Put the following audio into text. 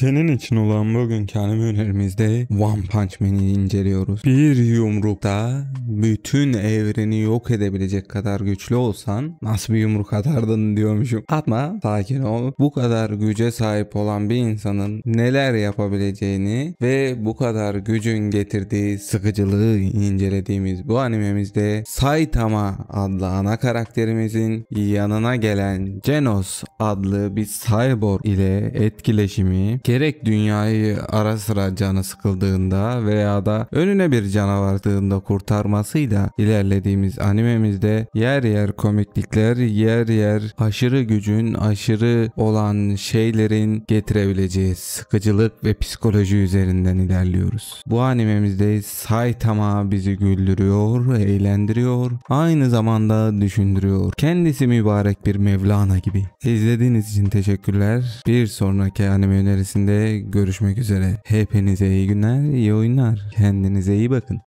Senin için olan bugün anime önerimizde One Punch Man'i inceliyoruz. Bir yumrukta bütün evreni yok edebilecek kadar güçlü olsan nasıl bir yumruk atardın diyormuşum. Atma sakin ol. Bu kadar güce sahip olan bir insanın neler yapabileceğini ve bu kadar gücün getirdiği sıkıcılığı incelediğimiz bu animemizde Saitama adlı ana karakterimizin yanına gelen Genos adlı bir cyborg ile etkileşimi gerek dünyayı ara sıra canı sıkıldığında veya da önüne bir canavardığında kurtarmasıyla ilerlediğimiz animemizde yer yer komiklikler, yer yer aşırı gücün, aşırı olan şeylerin getirebileceği sıkıcılık ve psikoloji üzerinden ilerliyoruz. Bu animemizde Saitama bizi güldürüyor, eğlendiriyor, aynı zamanda düşündürüyor. Kendisi mübarek bir Mevlana gibi. İzlediğiniz için teşekkürler. Bir sonraki anime önerisi serisinde görüşmek üzere. Hepinize iyi günler, iyi oyunlar. Kendinize iyi bakın.